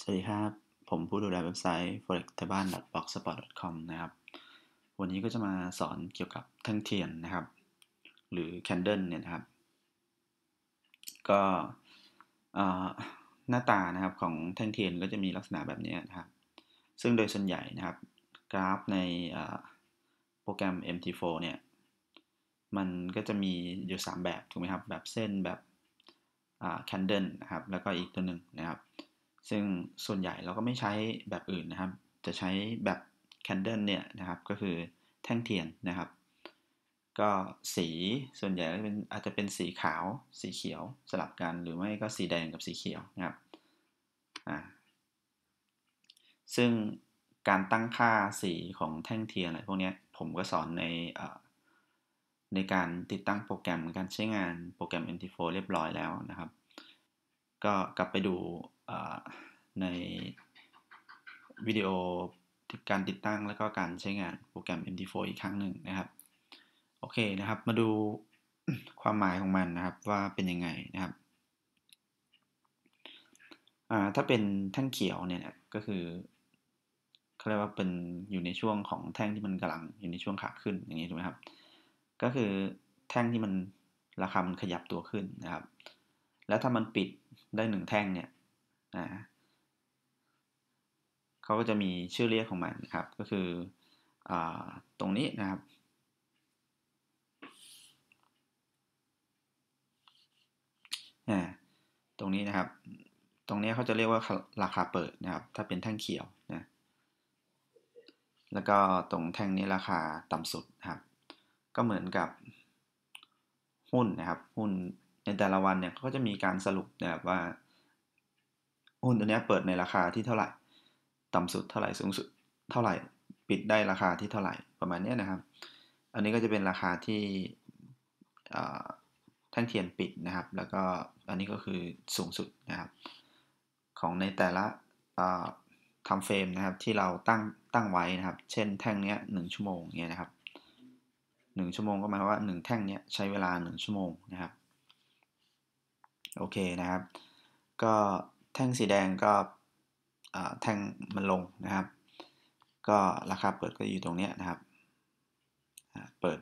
สวัสดีครับ ผมผู้ดูแลเว็บไซต์ forex ไทยบ้าน blogspot.com นะครับ วันนี้ก็จะมาสอนเกี่ยวกับแท่งเทียนนะครับ หรือ candle เนี่ยนะครับ ก็หน้าตานะครับ ของแท่งเทียนก็จะมีลักษณะแบบนี้นะครับ ซึ่งโดยส่วนใหญ่นะครับกราฟในโปรแกรม MT4 เนี่ย มันก็จะมีอยู่ 3 แบบ ถูกไหมครับ แบบเส้นแบบคนเดิลนะครับ แล้วก็อีกตัวหนึ่งนะครับซึ่ง ส่วนใหญ่เราก็ไม่ใช้แบบอื่นนะครับ จะใช้แบบแคนเดิลเนี่ยนะครับก็คือแท่งเทียนนะครับ ก็สีส่วนใหญ่ก็เป็นอาจจะเป็นสีขาวสีเขียวสลับกัน หรือไม่ก็สีแดงกับสีเขียวนะครับอ่าซึ่งการตั้งค่าสีของแท่งเทียนอะไรพวกนี้ผมก็สอนในในการติดตั้งโปรแกรมการใช้งานโปรแกรม NT4 เรียบร้อยแล้วนะครับ ก็กลับไปดูในวิดีโอการติดตั้งและก็การใช้งานโปรแกรม MT4 อีกครั้งหนึ่งนะครับโอเคนะครับมาดูความหมายของมันนะครับว่าเป็นยังไงนะครับถ้าเป็นแท่งเขียวเนี่ยก็คือเขาเรียกว่าเป็นอยู่ในช่วงของแท่งที่มันกำลังอยู่ในช่วงขาขึ้นอย่างนี้ถูกไหมครับก็คือแท่งที่มันราคามันขยับตัวขึ้นนะครับ แล้วถ้ามันปิดได้หนึ่งแท่งเนี่ยนะเขาก็จะมีชื่อเรียกของมันครับก็คืออตรงนี้นะครับตรงนี้นะครับ ตรงนี้เขาจะเรียกว่าราคาเปิดนะครับถ้าเป็นแท่งเขียวนะแล้วก็ตรงแท่งนี้ราคาต่ำสุดนะครับก็เหมือนกับหุ้นนะครับหุ้นในแต่ละวันเนี่ยก็จะมีการสรุปนะครับว่าหุ้นตัวนี้เปิดในราคาที่เท่าไหร่ต่ำสุดเท่าไหร่สูงสุดเท่าไหร่ปิดได้ราคาที่เท่าไหร่ประมาณนี้นะครับ อันนี้ก็จะเป็นราคาที่แท่งเทียนปิดนะครับ แล้วก็อันนี้ก็คือสูงสุดนะครับของในแต่ละทำเฟรมนะครับที่เราตั้งตั้งไว้นะครับเช่นแท่งเนี้ยหนึ่งชั่วโมงเนี้ยนะครับหนึ่งชั่วโมงก็หมายว่าหนึ่งแท่งเนี้ยใช้เวลาหนึ่งชั่วโมงนะครับโอเคนะครับก็แท่งสีแดงก็แท่งมันลงนะครับ ก็ราคาเปิดก็อยู่ตรงนี้นะครับ เปิด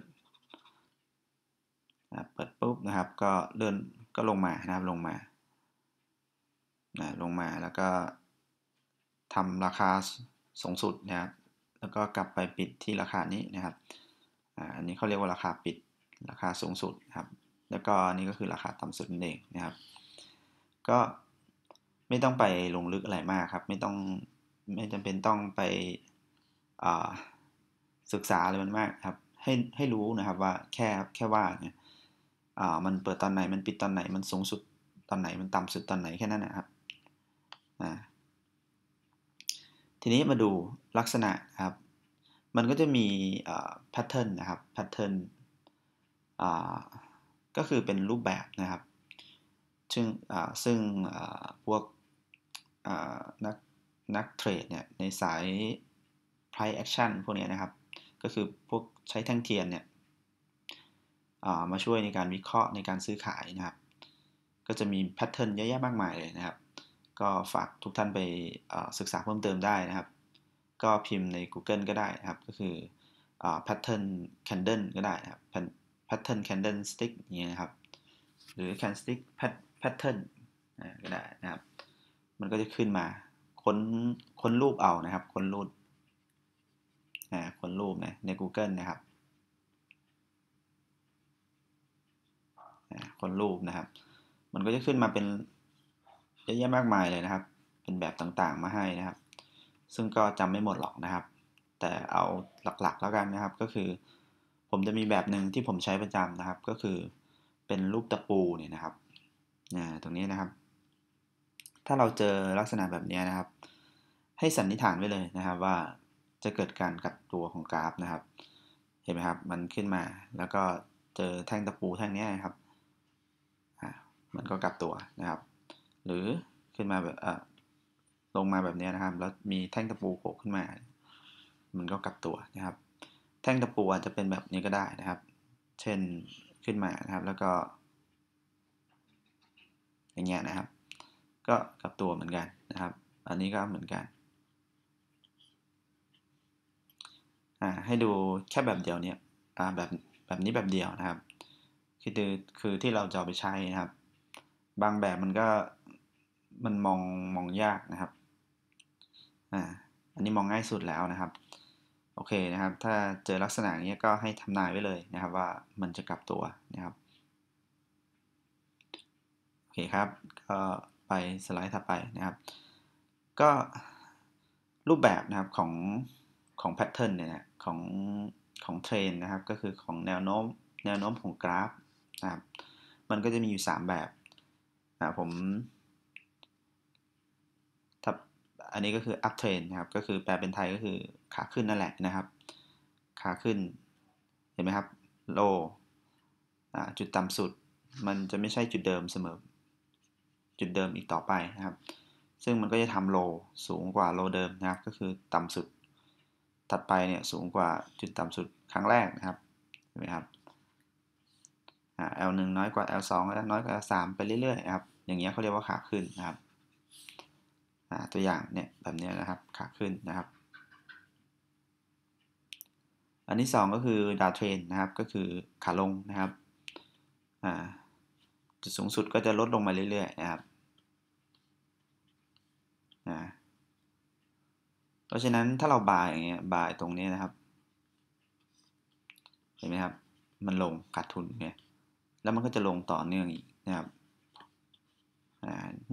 เปิดปุ๊บนะครับ ก็เลื่อนก็ลงมานะครับลงมานะลงมาแล้วก็ทำราคาสูงสุดนะครับแล้วก็กลับไปปิดที่ราคานี้นะครับอันนี้เขาเรียกว่าราคาปิดราคาสูงสุดนะครับแล้วก็อันนี้ก็คือราคาต่ำสุดนั่นเองนะครับ ก็ไม่ต้องไปลงลึกอะไรมากครับ ไม่ต้อง ไม่จำเป็นต้องไปศึกษาอะไรมันมากครับให้ให้รู้นะครับว่าแค่แค่ว่าเนี่ยมันเปิดตอนไหนมันปิดตอนไหนมันสูงสุดตอนไหนมันต่ำสุดตอนไหนแค่นั้นนะครับทีนี้มาดูลักษณะครับ มันก็จะมีแพทเทิร์นนะครับแพทเทิร์นก็คือเป็นรูปแบบนะครับซึ่งซึ่งพวกนักนักเทรด เนี่ย ในสาย price action พวกนี้นะครับ ก็คือพวกใช้แท่งเทียน เนี่ยมาช่วยในการวิเคราะห์ในการซื้อขายนะครับ ก็จะมีแพทเทิร์นเยอะแยะมากมายเลยนะครับ ก็ฝากทุกท่านไปศึกษาเพิ่มเติมได้นะครับ ก็พิมพ์ใน Google ก็ได้นะครับ ก็คือ pattern candle ก็ได้นะครับ pattern candlestick นี้นะครับ หรือ candlestick pattern pattern ก็ได้นะครับ มันก็จะขึ้นมาค้นค้นรูปเอานะครับค้นรูปค้นรูปนะใน Google นะครับค้นรูปนะครับ มันก็จะขึ้นมาเป็นเยอะแยะมากมายเลยนะครับ เป็นแบบต่างๆมาให้นะครับ ซึ่งก็จำไม่หมดหรอกนะครับ แต่เอาหลักๆ แล้วกันนะครับ ก็คือ ผมจะมีแบบหนึ่งที่ผมใช้ประจำนะครับ ก็คือเป็นรูปตะปูเนี่ยนะครับนะตรงนี้นะครับ ถ้าเราเจอลักษณะแบบนี้นะครับ ให้สันนิษฐานไว้เลยนะครับว่าจะเกิดการกลับตัวของกราฟนะครับ เห็นไหมครับ มันขึ้นมาแล้วก็เจอแท่งตะปูแท่งนี้นะครับ มันก็กลับตัวนะครับ หรือขึ้นมาแบบลงมาแบบนี้นะครับ แล้วมีแท่งตะปูโผล่ขึ้นมา มันก็กลับตัวนะครับ แท่งตะปูอาจจะเป็นแบบนี้ก็ได้นะครับ เช่นขึ้นมานะครับแล้วก็อย่างเงี้ยนะครับ ก็กับตัวเหมือนกันนะครับ อันนี้ก็เหมือนกันให้ดูแค่แบบเดียวเนี่ยแบบแบบนี้แบบเดียวนะครับคือคือที่เราจะไปใช้นะครับ บางแบบมันก็มันมองมองยากนะครับอ่า อันนี้มองง่ายสุดแล้วนะครับโอเคนะครับ ถ้าเจอลักษณะนี้ก็ให้ทำนายไว้เลยนะครับว่ามันจะกลับตัวนะครับเคครับก็ไปสไลด์ถัดไป นะครับ ก็ รูปแบบนะครับ ของของแพทเทิร์นเนี่ยของของเทรนนะครับก็คือ ของแนวโน้มแนวโน้มของกราฟนะครับ มันก็จะมีอยู่ 3 แบบนะผมถ้าอันนี้ก็คือ up trend นะครับ ก็คือแปลเป็นไทยก็คือขาขึ้นนั่นแหละนะครับ ขาขึ้น เห็นไหมครับ low จุดต่ำสุด มันจะไม่ใช่จุดเดิมเสมอจุดเดิมอีกต่อไปนะครับ ซึ่งมันก็จะทำโลสูงกว่าโลเดิมนะครับก็คือต่ำสุดถัดไปเนี่ยสูงกว่าจุดต่ำสุดครั้งแรกนะครับเห็นไหมครับอ่า L1 น้อยกว่า L2 แล้วน้อยกว่า L3 ไปเรื่อยๆนะครับอย่างเงี้ยเขาเรียกว่าขาขึ้นนะครับอ่าตัวอย่างเนี่ยแบบนี้นะครับขาขึ้นนะครับ อันที่2ก็คือดาวเทรนนะครับก็คือขาลงนะครับอ่าจุดสูงสุดก็จะลดลงมาเรื่อยๆนะครับนะเพราะฉะนั้นถ้าเราบายอย่างเงี้ยบายตรงนี้นะครับ เห็นไหมครับ มันลงขาดทุนเนี่ยแล้วมันก็จะลงต่อเนื่องอีกนะครับ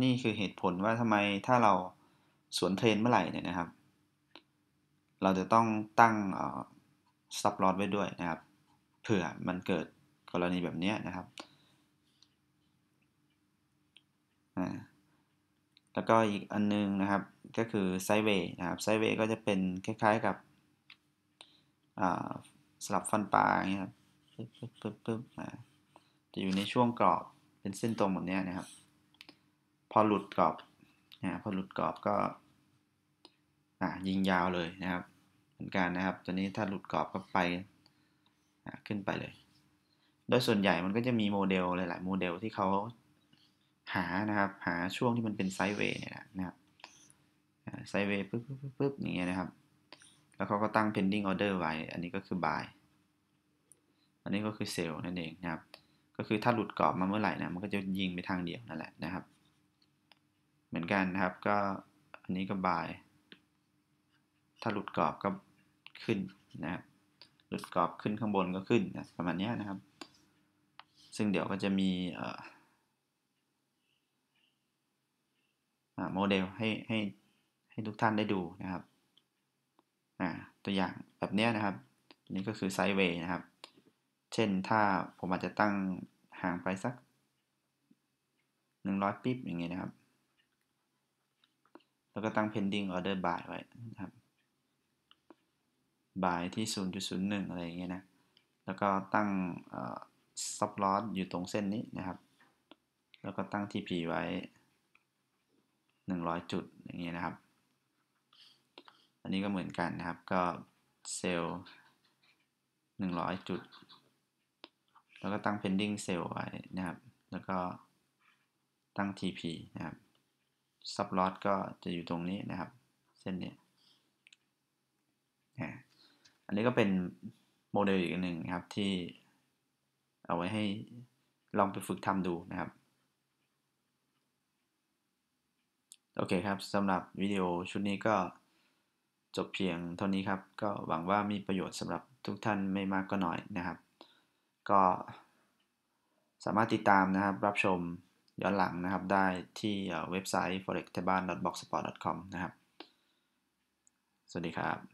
นี่คือเหตุผลว่าทำไมถ้าเราสวนเทรนเมื่อไหร่เนี่ยนะครับ เราจะต้องตั้งซับลอดไว้ด้วยนะครับ เผื่อมันเกิดกรณีแบบนี้นะครับแล้วก็อีกอันนึงนะครับก็คือไซเวย์นะครับไซเวย์ก็จะเป็นคล้ายๆกับสลับฟันปลาอย่างเงี้ยครับปึ๊บปึ๊บปึ๊บปึ๊บจะอยู่ในช่วงกรอบเป็นเส้นตรงหมดเนี้ยนะครับ พอหลุดกรอบนะพอหลุดกรอบก็ยิงยาวเลยนะครับ เหมือนกันนะครับ ตัวนี้ถ้าหลุดกรอบก็ไปขึ้นไปเลย โดยส่วนใหญ่มันก็จะมีโมเดลหลายๆโมเดลที่เขาหานะครับหาช่วงที่มันเป็นไซด์เวย์เนี่ยนะครับไซด์เวย์ปึ๊บปึ๊บปึ๊บ่เียนะครับแล้วเขาก็ตั้ง pending order ไว้อันนี้ก็คือ buy อันนี้ก็คือ sell นั่นเองนะครับ ก็คือถ้าหลุดกรอบมาเมื่อไหร่นะมันก็จะยิงไปทางเดียวนั่นแหละนะครับ เหมือนกันนะครับ ก็อันนี้ก็ buy ถ้าหลุดกรอบก็ขึ้นนะครับหลุดกรอบขึ้นข้างบนก็ขึ้นนะประมาณนี้นะครับ ซึ่งเดี๋ยวก็จะมีโมเดลให้ให้ให้ทุกท่านได้ดูนะครับตัวอย่างแบบนี้นะครับ นี่ก็คือไซด์เวย์นะครับ เช่นถ้าผมอาจจะตั้งห่างไปสัก100ปิ๊บอย่างเงี้ยนะครับ แล้วก็ตั้ง pending order by u ไว้นะครับ by u ที่ 0.01 อะไรอย่างเงี้ยนะ แล้วก็ตั้ง stop loss อยู่ตรงเส้นนี้นะครับ แล้วก็ตั้ง TP ไว้100 จุดอย่างเงี้ยนะครับ อันนี้ก็เหมือนกันนะครับ ก็เซลล์100 จุด แล้วก็ตั้ง pending cell ไว้นะครับ แล้วก็ตั้ง TP นะครับ sublot ก็จะอยู่ตรงนี้นะครับ เส้นนี้ อันนี้ก็เป็นโมเดลอีกหนึ่งนะครับที่เอาไว้ให้ลองไปฝึกทำดูนะครับโอเคครับ สำหรับวิดีโอชุดนี้ก็จบเพียงเท่านี้ครับ ก็หวังว่ามีประโยชน์สำหรับทุกท่านไม่มากก็น้อยนะครับ ก็สามารถติดตามนะครับรับชมย้อนหลังนะครับได้ที่เว็บไซต์ forex t a b a n b o x s p o r t c o m นะครับ สวัสดีครับ